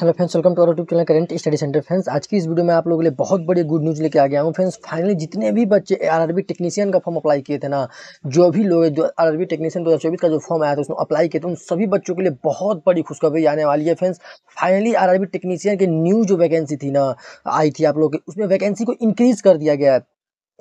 Hello friends welcome to our YouTube channel current study centre friends आज की इस video में आप लोगों के लिए बहुत बड़ी गुड न्यूज़ लेके आ गया हूँ फ्रेंड्स फाइनली जितने भी बच्चे आरआरबी टेक्नीशियन का फॉर्म अप्लाई किए थे ना जो भी लोग जो आरआरबी टेक्नीशियन 2024 का जो फॉर्म आया था उसमें अप्लाई किए थे उन सभी बच्चों के लिए बहुत बड़ी खुशखबरी आने वाली है फ्रेंड्स फाइनली आर टेक्नीशियन की न्यू जो वैकेंसी थी ना आई थी आप लोग की उसमें वैकेंसी को इंक्रीज़ कर दिया गया है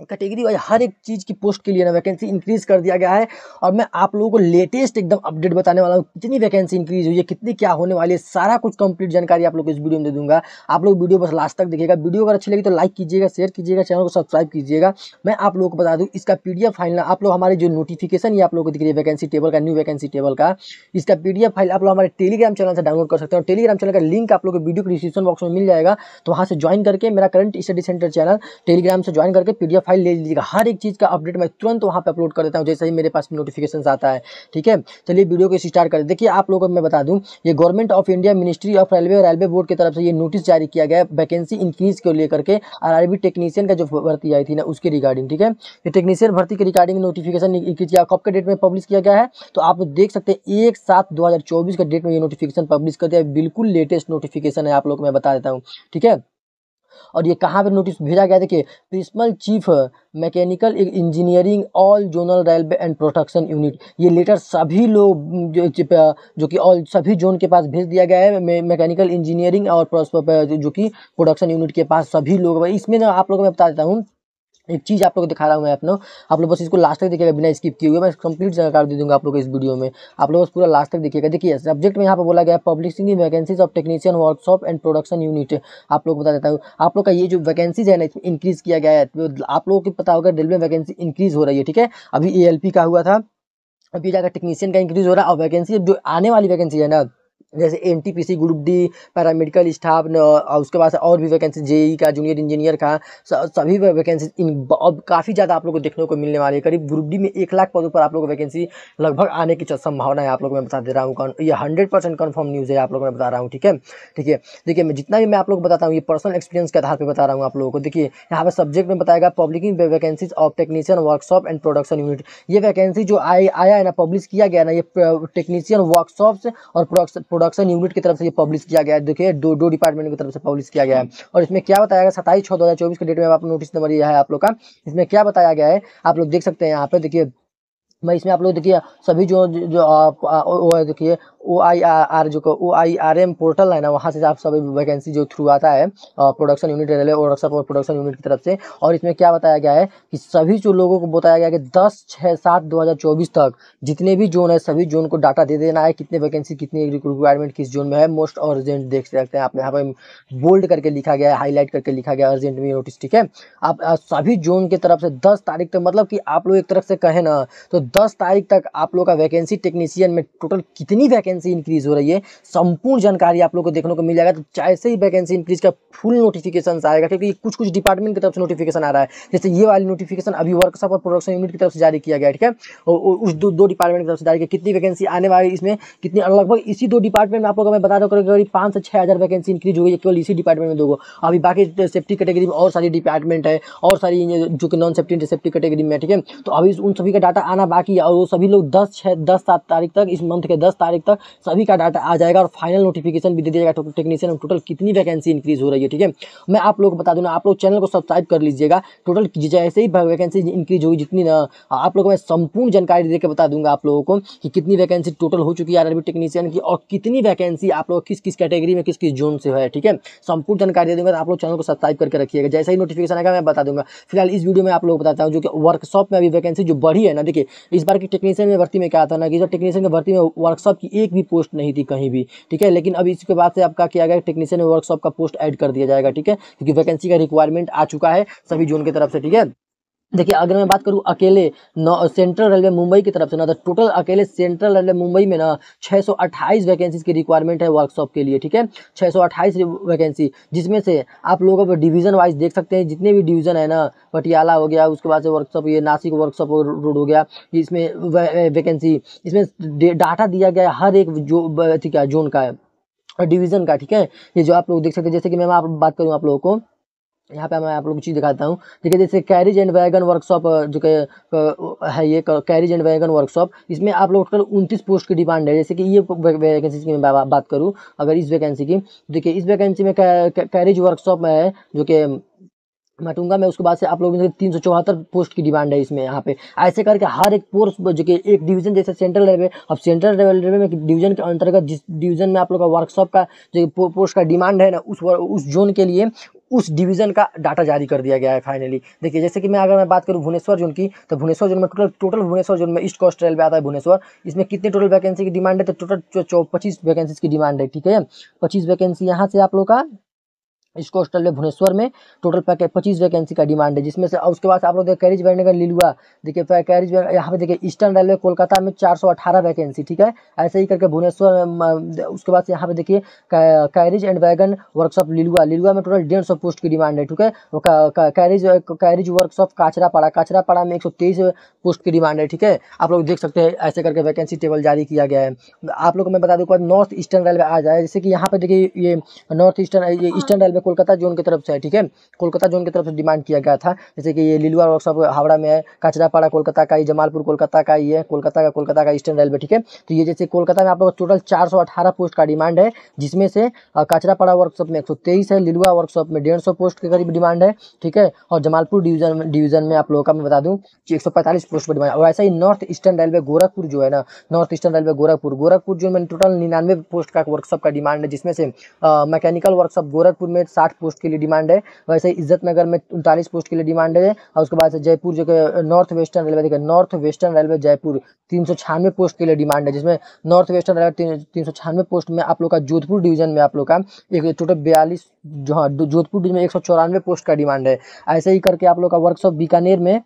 कैटेगरी वाइज हर एक चीज़ की पोस्ट के लिए ना वैकेंसी इंक्रीज़ कर दिया गया है और मैं आप लोगों को लेटेस्ट एकदम अपडेट बताने वाला हूँ कितनी वैकेंसी इंक्रीज़ हुई है कितनी क्या होने वाली है सारा कुछ कंप्लीट जानकारी आप लोग को इस वीडियो में दे दूंगा आप लोग वीडियो बस लास्ट तक देखिएगा वीडियो अगर अच्छी लगी तो लाइक कीजिएगा शेयर कीजिएगा चैनल को सब्सक्राइब कीजिएगा मैं आप लोगों को बता दूँ इसका पी डी फाइल ना आप लोग हमारे जो नोटिफिकेशन ये आप लोगों को दिख रही है वैकेंसी टेबल का न्यू वैकेंसी टेबल का इसका पी फाइल आप लोग हमारे टेलीग्राम चैनल से डाउनलोड कर सकते हैं टेलीग्राम चैनल का लिंक आप लोग को वीडियो के डिस्क्रिप्शन बॉक्स में मिल जाएगा तो वहाँ से ज्वाइन करके मेरा current study centre channel Telegram से ज्वाइन करके पी फाइल ले लीजिएगा हर एक चीज़ का अपडेट मैं तुरंत वहाँ पर अपलोड कर देता हूँ जैसे ही मेरे पास नोटिफिकेशन आता है ठीक है चलिए वीडियो को स्टार्ट कर देखिए आप लोगों को मैं बता दूँ ये government of India ministry of railway railway board की तरफ से ये नोटिस जारी किया गया वैकेंसी इंक्रीज को लेकर के आर टेक्नीशियन का जो भर्ती आई थी ना उसके रिगार्डिंग ठीक है ये टेक्नीशियन भर्ती के रिगार्डिंग नोटिफिकेशन इंक्रीज किया कब के डेट में पब्लिश किया गया है तो आप देख सकते हैं एक सात दो का डेट में ये नोटिफिकेशन पब्लिश कर दिया बिल्कुल लेटेस्ट नोटिफिकेशन है आप लोग मैं बता देता हूँ ठीक है और ये कहाँ पे नोटिस भेजा गया देखिए principal chief mechanical engineering all zonal railway and protection unit ये लेटर सभी लोग जो, जो कि ऑल सभी जोन के पास भेज दिया गया है मैकेनिकल इंजीनियरिंग और जो कि प्रोडक्शन यूनिट के पास सभी लोग इसमें ना आप लोगों को मैं बता देता हूँ एक चीज़ आप लोग दिखा रहा हूँ मैं आप लोग आप लोग बस इसको लास्ट तक देखिएगा बिना स्किप किए हुए मैं कंप्लीट जानकारी दे दूंगा आप लोग इस वीडियो में आप लोग बस पूरा लास्ट तक देखिएगा देखिए सब्जेक्ट में यहाँ पर बोला गया है publishing vacancies of technician workshop and production unit आप लोग बता देता हूँ आप लोग का ये जो वैकेंसीज है ना इसमें इंक्रीज़ किया गया है तो आप लोगों को पता होगा रेलवे वैकेंसी इंक्रीज़ हो रही है ठीक है अभी ए का हुआ था अभी जाकर टेक्नीशियन का इंक्रीज़ हो रहा है और वैकेंसी जो आने वाली वैकेंसी है ना जैसे N T P C group D paramedical staff उसके बाद और भी वैकेंसी जेई e का जूनियर इंजीनियर का सभी वैकेंसी इन अब काफ़ी ज़्यादा आप लोग को देखने को मिलने वाली है करीब ग्रुप डी में एक लाख पदों पर आप लोग को वैकेंसी लगभग आने की संभावना है आप लोग मैं बता दे रहा हूँ ये हंड्रेड परसेंट कन्फर्म न्यूज़ है आप लोग मैं बता रहा हूँ ठीक है ठीक है देखिए मैं जितना भी मैं आप लोग को बताता हूँ ये पर्सनल एक्सपीरियंस के आधार पर बता रहा हूँ आप लोगों को देखिए यहाँ पर सब्जेक्ट में बताएगा publishing vacancies of technician workshop and production unit ये वैकेंसी जो आया है ना पब्लिश किया गया ना ये टेक्नीशियन वर्कशॉप्स और प्रोडक्शन प्रोडक्शन यूनिट की तरफ से ये पब्लिश किया गया है देखिए दो दो डिपार्टमेंट की तरफ से पब्लिश किया गया है और इसमें क्या बताया गया सताईस छः दो हज़ार चौबीस के डेट में आप नोटिस नंबर यह है आप लोग का इसमें क्या बताया गया है आप लोग देख सकते हैं यहाँ पे देखिए मैं इसमें आप लोग देखिए सभी जो जो देखिए ओ आई आर जो O I R M portal है ना वहाँ से आप सभी वैकेंसी जो थ्रू आता है प्रोडक्शन यूनिट रेलवे और सब प्रोडक्शन यूनिट की तरफ से और इसमें क्या बताया गया है कि सभी जो लोगों को बताया गया कि दस छः सात दो हज़ार चौबीस तक जितने भी जोन है सभी जोन को डाटा दे देना है कितने वैकेंसी कितनी रिक्वायरमेंट किस जोन में है मोस्ट अर्जेंट देख सकते हैं आप यहाँ पर बोल्ड करके लिखा गया है हाईलाइट करके लिखा गया अर्जेंट में नोटिस ठीक है आप सभी जोन की तरफ से दस तारीख तक मतलब कि आप लोग एक तरफ से कहें ना तो दस तारीख तक आप लोग का वैकेंसी टेक्नीशियन में टोटल कितनी वैकेंसी वैकेंसी इंक्रीज हो रही है संपूर्ण जानकारी आप लोग को देखने को मिल जाएगा तो जैसे ही वैकेंसी इंक्रीज का फुल नोटिफिकेशन आएगा क्योंकि कुछ कुछ डिपार्टमेंट की तरफ से नोटिफिकेशन आ रहा है जैसे ये वाली नोटिफिकेशन अभी वर्कशॉप और प्रोडक्शन यूनिट की तरफ से जारी किया गया ठीक है उस दो, डिपार्टमेंट की तरफ से जारी किया कितनी वैकेंसी आने वाली इसमें कितनी लगभग इसी दो डिपार्टमेंट में आप लोग मैं बता रहा हूँ करीब पाँच से छः हज़ार वैकेंसी इंक्रीज हो गई केवल इसी डिपार्टमेंट में दो अभी बाकी सेफ्टी कैटेगरी में और सारी डिपार्टमेंट है और सारी जो कि नॉन सेफ्टी सेफ्टी कैटेगरी में ठीक है तो अभी उन सभी का डाटा आना बाकी है और वो सभी लोग दस छः दस सात तारीख तक इस मंथ के दस तारीख तक सभी का डाटा आ जाएगा और फाइनल नोटिफिकेशन भी दे दिया जाएगा टेक्नीशियन टोटल कितनी वैकेंसी इंक्रीज हो रही है ठीक है मैं आप लोग को बता दूँ आप लोग चैनल को सब्सक्राइब कर लीजिएगा टोटल जैसे ही वैकेंसी इंक्रीज होगी जितनी ना आप लोग को मैं संपूर्ण जानकारी देकर बता दूंगा आप लोगों को कि कितनी वैकेंसी टोटल हो चुकी है आर टेक्नीशियन की और कितनी वैकेंसी आप लोग किस किस कैटेगरी में किस किस जोन से है ठीक है संपूर्ण जानकारी दे दूंगा तो आप लोग चैनल को सब्सक्राइब करके रखिएगा जैसे ही नोटिफिकेशन आएगा मैं बता दूंगा फिलहाल इस वीडियो में आप लोग बताता हूँ जो कि वर्कशॉप में अभी वैकेंसी जो बढ़ी है ना देखिए इस बार की टेक्नीशियन में भर्ती में क्या था ना कि टेक्नीशियन की भर्ती में वर्कशॉप की एक भी पोस्ट नहीं थी कहीं भी ठीक है लेकिन अब इसके बाद से आपका किया गया टेक्नीशियन वर्कशॉप का पोस्ट ऐड कर दिया जाएगा ठीक है क्योंकि वैकेंसी का रिक्वायरमेंट आ चुका है सभी जोन की तरफ से ठीक है देखिए अगर मैं बात करूँ अकेले सेंट्रल रेलवे मुंबई की तरफ से ना तो टोटल अकेले सेंट्रल रेलवे मुंबई में ना 628 वैकेंसीज की रिक्वायरमेंट है वर्कशॉप के लिए ठीक है 628 वैकेंसी जिसमें से आप लोग अब डिवीज़न वाइज देख सकते हैं जितने भी डिवीज़न है ना पटियाला हो गया उसके बाद से वर्कशॉप ये नासिक वर्कशॉप रोड हो गया इसमें वैकेंसी इसमें डाटा दिया गया हर एक जो ठीक है जोन का है डिवीज़न का ठीक है ये जो आप लोग देख सकते हैं जैसे कि मैं आप बात करूँ आप लोगों को यहाँ पे मैं आप लोग चीज़ दिखाता हूँ देखिए जैसे कैरिज एंड वैगन वर्कशॉप जो के है ये कैरिज एंड वैगन वर्कशॉप इसमें आप लोग टोटल उनतीस पोस्ट की डिमांड है जैसे कि ये वैकेंसी की मैं बात करूँ अगर इस वैकेंसी की तो देखिए इस वैकेंसी में कैरिज वर्कशॉप में है जो कि मटूंगा मैं उसके बाद से आप लोगों ने तीन सौ चौहत्तर पोस्ट की डिमांड है इसमें यहाँ पे ऐसे करके हर एक पोस्ट जो कि एक डिवीजन जैसे सेंट्रल रेलवे अब सेंट्रल रेलवे में डिवीजन के अंतर्गत जिस डिवीजन में आप लोग का वर्कशॉप का जो पोस्ट का डिमांड है ना उस उस जोन के लिए उस डिवीज़न का डाटा जारी कर दिया गया है फाइनली देखिए जैसे कि मैं अगर मैं बात करूँ भुवनेश्वर जोन की तो भुवनेश्वर जोन में टोटल टोटल भुवनेश्वर जोन में ईस्ट कोस्ट रेलवे आता है भुवनेश्वर इसमें कितने टोटल वैकेंसी की डिमांड है तो टोटल पच्चीस वैकेंसी की डिमांड है ठीक है पच्चीस वैकेंसी यहाँ से आप लोग का इस हॉस्टल में भुवनेश्वर में टोटल पैकेज पच्चीस वैकेंसी का डिमांड है जिसमें से उसके बाद आप लोग देखिए कैरिज वैनगर लिलुआ देखिए कैरिज यहाँ पे देखिए ईस्टर्न रेलवे कोलकाता में 418 वैकेंसी ठीक है ऐसे ही करके भुवनेश्वर उसके बाद यहाँ पे देखिए carriage and wagon workshop Liluah Liluah में टोटल डेढ़ पोस्ट की डिमांड है ठीक है carriage carriage workshop Kanchrapara Kanchrapara में एक पोस्ट की डिमांड है ठीक है आप लोग देख सकते हैं ऐसे करके वैकेंसी टेबल जारी किया गया है आप लोग को मैं बता दूँ नॉर्थ ईस्टर्न रेलवे आ जाए जैसे कि यहाँ पे देखिए ये नॉर्थ ईस्टर्न ये ईस्टर्न रेलवे कोलकाता जोन की तरफ से है ठीक है कोलकाता जोन की तरफ से डिमांड किया गया था जैसे कि ये लिलुआ वर्कशॉप हावड़ा में है कचरापाड़ा कोलकाता का ये जमालपुर कोलकाता का ये कोलकाता का कोलकाता का ईस्टर्न रेलवे ठीक है तो ये जैसे कोलकाता में आप लोग टोटल चार पोस्ट का डिमांड है जिसमें से कचरापाड़ा वर्कशॉप में एक है लिलुआ वर्कशॉप में डेढ़ पोस्ट के करीब डिमांड है ठीक है और जमालपुर डिवीजन डिवीजन में आप लोगों का मैं बता दूँ कि एक पोस्ट पर डिमांड और ऐसा ही नॉर्थ ईस्टर्न रेलवे गोरखपुर जो है ना north eastern railway Gorakhpur Gorakhpur जो में टोटल निन्यानवे पोस्ट का वर्कशॉप का डिमांड है जिसमें से मैकेनिकल वर्कशॉप गोरखपुर में साठ पोस्ट के लिए डिमांड है वैसे ही इज्जत नगर में उनतालीस पोस्ट के लिए डिमांड है और उसके बाद जयपुर जो नॉर्थ वेस्टर्न रेलवे देखिए नॉर्थ वेस्टर्न रेलवे जयपुर तीन पोस्ट के लिए डिमांड है जिसमें नॉर्थ वेस्टर्न रेलवे तीन पोस्ट में आप लोग का जोधपुर डिवीजन में आप लोग का एक टोटल बयालीस जो हाँ जोधपुर डिवीजन में एक पोस्ट का डिमांड है ऐसे ही करके आप लोग का वर्कशॉप बीकानेर में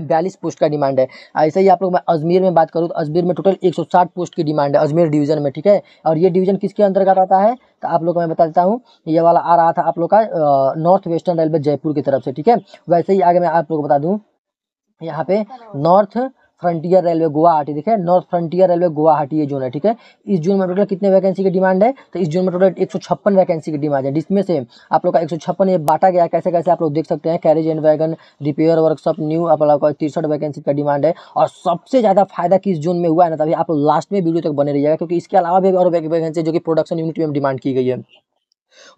बयालीस पोस्ट का डिमांड है ऐसे ही आप लोग मैं अजमेर में बात करूँ तो अजमेर में टोटल 160 पोस्ट की डिमांड है अजमेर डिवीजन में ठीक है और ये डिवीजन किसके अंतर्गत आता है तो आप लोग को मैं बता देता हूँ ये वाला आ रहा था आप लोग का नॉर्थ वेस्टर्न रेलवे जयपुर की तरफ से ठीक है वैसे ही आगे मैं आप लोग को बता दूँ यहाँ पे नॉर्थ फ्रंटियर रेलवे गुवाहाटी देखिए नॉर्थ फ्रंटियर रेलवे गुवाहाटी ये जोन है ठीक है इस जोन में टोटल कितने वैकेंसी की डिमांड है तो इस जोन में टोटल एक वैकेंसी की डिमांड है जिसमें से आप लोग का एक ये बांटा गया कैसे कैसे आप लोग देख सकते हैं carriage and wagon repair workshop new आप लोग का तिरसठ वैकेंसी का डिमांड है और सबसे ज़्यादा फायदा किस जोन में हुआ है ना तभी आप लास्ट में वीडियो तक बने रहिएगा क्योंकि इसके अलावा भी और वैकेंसी जो कि प्रोडक्शन यूनिट में डिमांड की गई है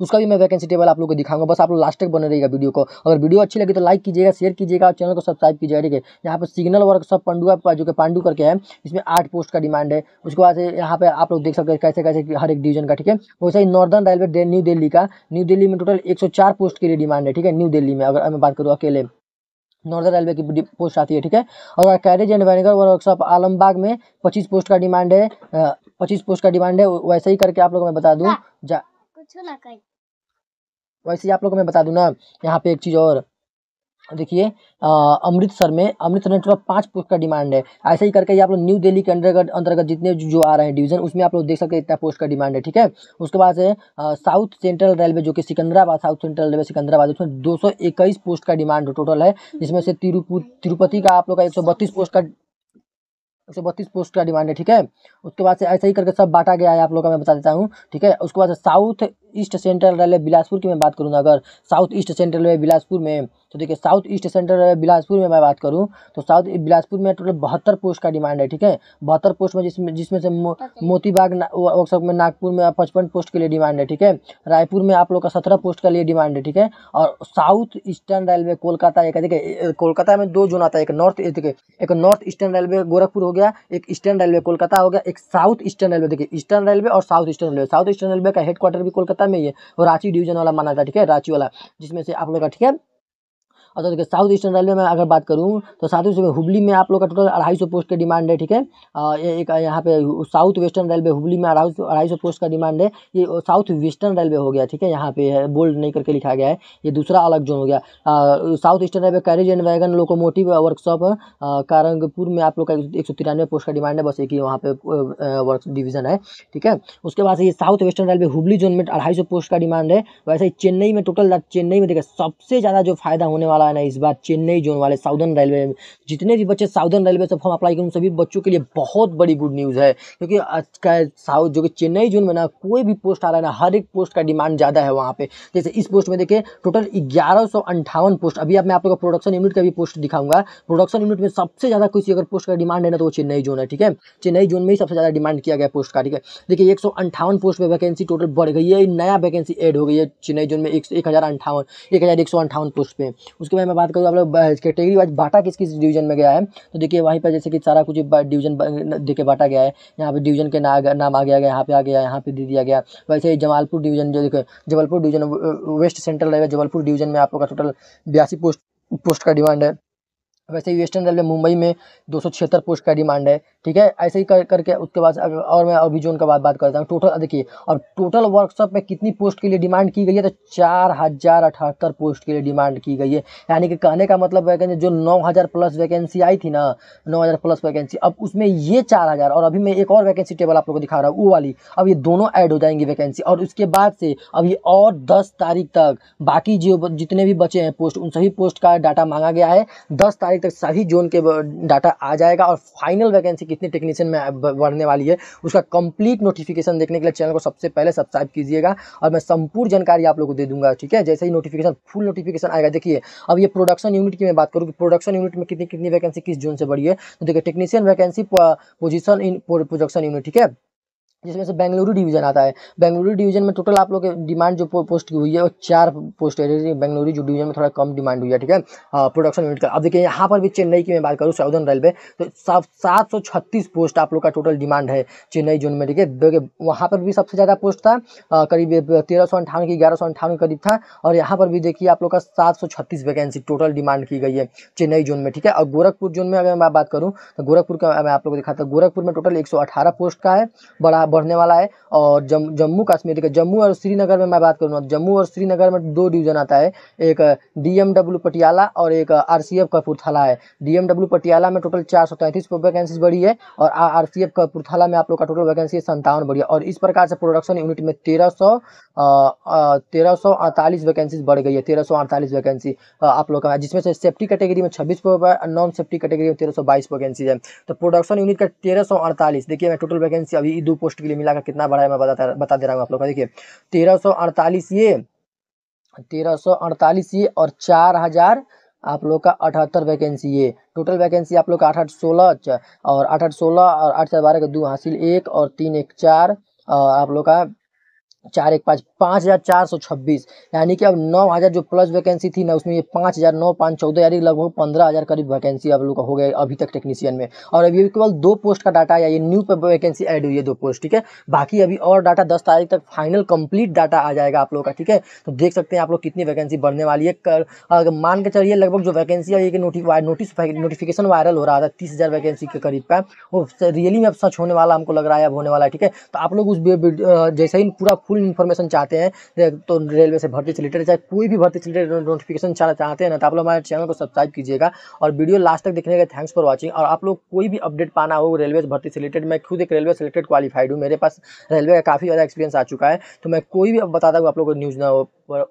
उसका भी मैं वैकेंसी टेबल आप लोग को दिखाऊंगा बस आप लोग लास्ट तक बने रहेगा वीडियो को अगर वीडियो अच्छी लगी तो लाइक कीजिएगा शेयर कीजिएगा और चैनल को सब्सक्राइब कीजिएगा ठीक है यहाँ पर सिग्नल वर्क सब पंडुआ जो कि पांडू करके है इसमें आठ पोस्ट का डिमांड है उसके बाद यहाँ पर आप लोग देख सकते हैं कैसे कैसे हर एक डिवीजन का ठीक है वैसे ही नॉर्दर्न रेलवे न्यू दिल्ली का न्यू दिल्ली में टोटल एक पोस्ट के लिए डिमांड है ठीक है न्यू दिल्ली में अगर मैं बात करूँ अकेले नॉर्दर्न रेलवे की पोस्ट आती है ठीक है और कैरेज एंड वैनगर वर्कशॉप आलमबाग में पच्चीस पोस्ट का डिमांड है पच्चीस पोस्ट का डिमांड है वैसे ही करके आप को मैं बता दूँ हाँ। जा ना कहीं वैसे आप लोगों को मैं बता दूं ना यहाँ पे एक चीज़ और देखिए अमृतसर में अमृतसर में टोटल पाँच पोस्ट का डिमांड है ऐसे ही करके आप लोग न्यू दिल्ली के अंतर्गत अंतर्गत जितने जो आ रहे हैं डिवीजन उसमें आप लोग देख सकते हैं इतना पोस्ट का डिमांड है ठीक है उसके बाद से साउथ सेंट्रल रेलवे जो कि Secunderabad south central railway Secunderabad उसमें दो पोस्ट का डिमांड टोटल है जिसमें से तिरुपति का आप लोग का एक पोस्ट का एक बत्तीस पोस्ट का डिमांड है ठीक है उसके बाद से ऐसे ही करके सब बांटा गया है आप लोगों का मैं बता देता हूँ ठीक है उसके बाद south east central railway Bilaspur की मैं बात करूँगा अगर south east central railway Bilaspur में तो देखिए साउथ ईस्ट सेंटर बिलासपुर में मैं बात करूँ तो साउथ बिलासपुर में टोटल बहत्तर पोस्ट का डिमांड है ठीक है बहत्तर पोस्ट में जिसमें जिसमें से मो, मोतीबाग वर्कशॉप में नागपुर में पचपन पोस्ट के लिए डिमांड है ठीक है रायपुर में आप लोग का सत्रह पोस्ट के लिए डिमांड है ठीक है और साउथ ईस्टर्न रेलवे कोलकाता एक देखिए कोलकाता में दो जोन आता है एक नॉर्थ देखिए एक नॉर्थ ईस्टर्न रेलवे गोरखपुर हो गया एक ईस्टर्न रेलवे कोलकाता हो गया एक साउथ ईस्टर्न रेलवे देखिए ईस्टर्न रेलवे और south eastern railway south eastern railway का हेडक्वार्टर भी कोलकाता में ही है और रांची डिवीजन वाला माना जाता है ठीक है रांची वाला जिसमें से आप लोग का ठीक है और तो देखिए साउथ ईस्टर्न रेलवे में अगर बात करूँ तो साउथ ईस्ट हुबली में आप लोग का टोटल अढ़ाई सौ पोस्ट का डिमांड है ठीक है एक यहाँ पे साउथ वेस्टर्न रेलवे हुबली में अढ़ाई सौ अढ़ाई सौ पोस्ट का डिमांड है ये साउथ वेस्टर्न रेलवे हो गया ठीक है यहाँ पे बोल्ड नहीं करके लिखा गया है ये दूसरा अलग जोन हो गया south eastern railway carriage and wagon locomotive workshop Kharagpur में आप लोग का एक सौ तिरानवे पोस्ट का डिमांड है बस एक ही वहाँ पे वर्क डिवीजन है ठीक है उसके बाद ये south western railway Hubli zone में अढ़ाई पोस्ट का डिमांड है वैसे ही चेन्नई में टोटल चेन्नई में देखिए सबसे ज़्यादा जो फायदा होने वाला वाला है ना इस बार चेन्नई जोन वाले साउदर्न रेलवे जितने भी बच्चे साउदर्न रेलवे से फॉर्म अप्लाई करें उन सभी बच्चों के लिए बहुत बड़ी गुड न्यूज़ है क्योंकि आज का साउथ जो कि चेन्नई जोन में ना कोई भी पोस्ट आ रहा है ना हर एक पोस्ट का डिमांड ज़्यादा है वहाँ पर जैसे इस पोस्ट में देखिए टोटल ग्यारह पोस्ट अभी आप मैं आप लोग को प्रोडक्शन यूनिट का भी पोस्ट दिखाऊंगा प्रोडक्शन यूनिट में सबसे ज़्यादा किसी अगर पोस्ट का डिमांड है ना तो वो चेन्नई जोन है ठीक है चेन्नई जोन में ही सबसे ज़्यादा डिमांड किया गया पोस्ट का ठीक है देखिए एक पोस्ट पर वैकेंसी टोटल बढ़ गई है नया वैकेंसी एड हो गई है चेन्नई जोन में एक एक हज़ार अंठावन एक हज़ार एक सौ अंठावन पोस्ट पे उसके उसके बाद मैं बात करूँ आप लोग कैटेगरी वाइज बाटा किस किस डिवीजन में गया है तो देखिए वहीं पर जैसे कि सारा कुछ डिवीजन देखिए बांटा गया है यहाँ पे डिवीजन के ना, नाम आ गया यहाँ पे आ गया यहाँ पे दे दिया गया वैसे ही जमालपुर डिवीजन जो देखो जबलपुर डिवीजन वेस्ट सेंट्रल रहेगा जबलपुर डिवीजन में आप लोग का टोटल बयासी पोस्ट पोस्ट का डिमांड है वैसे ही वेस्टर्न रेलवे मुंबई में दो पोस्ट का डिमांड है ठीक है ऐसे ही कर करके उसके बाद और मैं अभी जोन का बात बात करता हूँ टोटल देखिए और टोटल वर्कशॉप में कितनी पोस्ट के लिए डिमांड की गई है तो चार हज़ार अठहत्तर पोस्ट के लिए डिमांड की गई है यानी कि कहने का मतलब वैकेंसी जो नौ हज़ार प्लस वैकेंसी आई थी ना नौ हज़ार प्लस वैकेंसी अब उसमें ये चार हज़ार और अभी मैं एक और वैकेंसी टेबल आप लोग को दिखा रहा हूँ वो वाली अब ये दोनों ऐड हो जाएंगी वैकेंसी और उसके बाद से अभी और दस तारीख तक बाकी जो जितने भी बचे हैं पोस्ट उन सभी पोस्ट का डाटा मांगा गया है दस तारीख तारीख तक सभी जोन के डाटा आ जाएगा और फाइनल वैकेंसी कितने टेक्नीशियन में बढ़ने वाली है उसका कंप्लीट नोटिफिकेशन देखने के लिए चैनल को सबसे पहले सब्सक्राइब कीजिएगा और मैं संपूर्ण जानकारी आप लोगों को दे दूंगा ठीक है जैसे ही नोटिफिकेशन फुल नोटिफिकेशन आएगा देखिए अब ये प्रोडक्शन यूनिट की मैं बात करूँ कि प्रोडक्शन यूनिट में कितनी कितनी वैकेंसी किस जोन से बढ़ी है तो देखिए technician vacancy position in production unit ठीक है जिसमें से बेंगलुरु डिवीजन आता है बेंगलुरु डिवीजन में टोटल आप लोग डिमांड जो पोस्ट की हुई है वो चार पोस्ट है बेंगलुरु जो डिवीजन में थोड़ा कम डिमांड हुई है ठीक है प्रोडक्शन हाँ, यूनिट का अब देखिए यहाँ पर भी चेन्नई की मैं बात करूँ साउदर्न रेलवे तो सात सौ छत्तीस पोस्ट आप लोग का टोटल डिमांड है चेन्नई जोन में ठीक है देखिए वहाँ पर भी सबसे ज़्यादा पोस्ट था करीब तेरह सौ अंठावन की ग्यारह सौ अंठावन करीब था और यहाँ पर भी देखिए आप लोग का सात सौ छत्तीस वैकेंसी टोटल डिमांड की गई है चेन्नई जोन में ठीक है और गोरखपुर जोन में अगर मैं बात करूँ तो गोरखपुर का मैं आप लोग को दिखाता हूँ गोरखपुर में टोटल एक पोस्ट का है बड़ा बढ़ने वाला है और जम्मू कश्मीर के जम्मू और श्रीनगर में मैं बात करूँगा जम्मू और श्रीनगर में दो डिवीज़न आता है एक डीएमडब्ल्यू पटियाला और एक आरसीएफ कपूरथला है डीएमडब्ल्यू पटियाला में टोटल चार सौ तैंतीस बढ़ी है और आरसीएफ कपूरथला में आप लोग का टोटल वैकेंसी है संतावन बढ़ी है और इस प्रकार से प्रोडक्शन यूनिट में तेरह सौ तेरह सौ अड़तालीस वैकेंसीज बढ़ गई है तेरह सौ अड़तालीस वैकेंसी आप लोग का जिसमें से सेफ्टी कैटेगरी में छब्बीस नॉन सेफ्टी कैटेगरी में तेरह सौ बाईस है तो प्रोडक्शन यूनिट का तेरह सौ अड़तालीस देखिए मैं टोटल वैकेंसी अभी दो पोस्ट के लिए मिलाकर कितना बड़ा है मैं बता बता दे रहा हूँ आप लोग का देखिए तेरह सौ अड़तालीस ये तेरह सौ अड़तालीस ये और चार हज़ार आप लोग का अठहत्तर वैकेंसी ये टोटल वैकेंसी आप लोग का आठ आठ अच्छा, सोलह और आठ आठ सोलह और आठ चार बारह का दो हासिल एक और तीन एक चार और आप लोग का चार एक पाँच पाँच हज़ार चार सौ छब्बीस यानी कि अब नौ हज़ार जो प्लस वैकेंसी थी ना उसमें ये पाँच हज़ार नौ पाँच चौदह यानी लगभग पंद्रह हज़ार करीब वैकेंसी आप लोग का हो गया अभी तक टेक्नीशियन में और अभी केवल दो पोस्ट का डाटा आया ये न्यू पे वैकेंसी ऐड हुई है दो पोस्ट ठीक है बाकी अभी और डाटा दस तारीख तक फाइनल कंप्लीट डाटा आ जाएगा आप लोग का ठीक है तो देख सकते हैं आप लोग कितनी वैकेंसी बढ़ने वाली है कर, अगर मान के चलिए लगभग जो वैकेंसी है ये नोटिस नोटिफिकेशन वायरल हो रहा था तीस हज़ार वैकेंसी के करीब का वो रियली में अब सच होने वाला हमको लग रहा है अब होने वाला है ठीक है तो आप लोग उस जैसे ही पूरा फुल इन्फॉर्मेशन चाहते हैं तो रेलवे से भर्ती से रिलेटेड चाहे कोई भी भर्ती से रिलेटेड नोटिफिकेशन चाहते हैं ना तो आप लोग हमारे चैनल को सब्सक्राइब कीजिएगा और वीडियो लास्ट तक देखने के थैंक्स फॉर वॉचिंग और आप लोग कोई भी अपडेट पाना हो रेलवे से भर्ती से रिलेटेड मैं खुद एक रेलवे सेलेक्टेड क्वालिफाइड हूँ मेरे पास रेलवे का काफ़ी ज़्यादा एक्सपीरियंस आ चुका है तो मैं कोई भी बताता हूँ आप लोग को न्यूज़ ना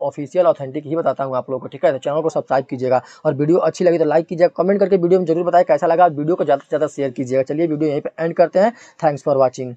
ऑफिशियल ऑथेंटिक ही बताता हूँ आप लोगों को ठीक है तो चैनल को सब्सक्राइब कीजिएगा और वीडियो अच्छी लगी तो लाइक कीजिएगा कमेंट करके वीडियो में जरूर बताएं कैसा लगा वीडियो को ज़्यादा से ज़्यादा शेयर कीजिएगा चलिए वीडियो यहीं पे एंड करते हैं थैंक्स फॉर वॉचिंग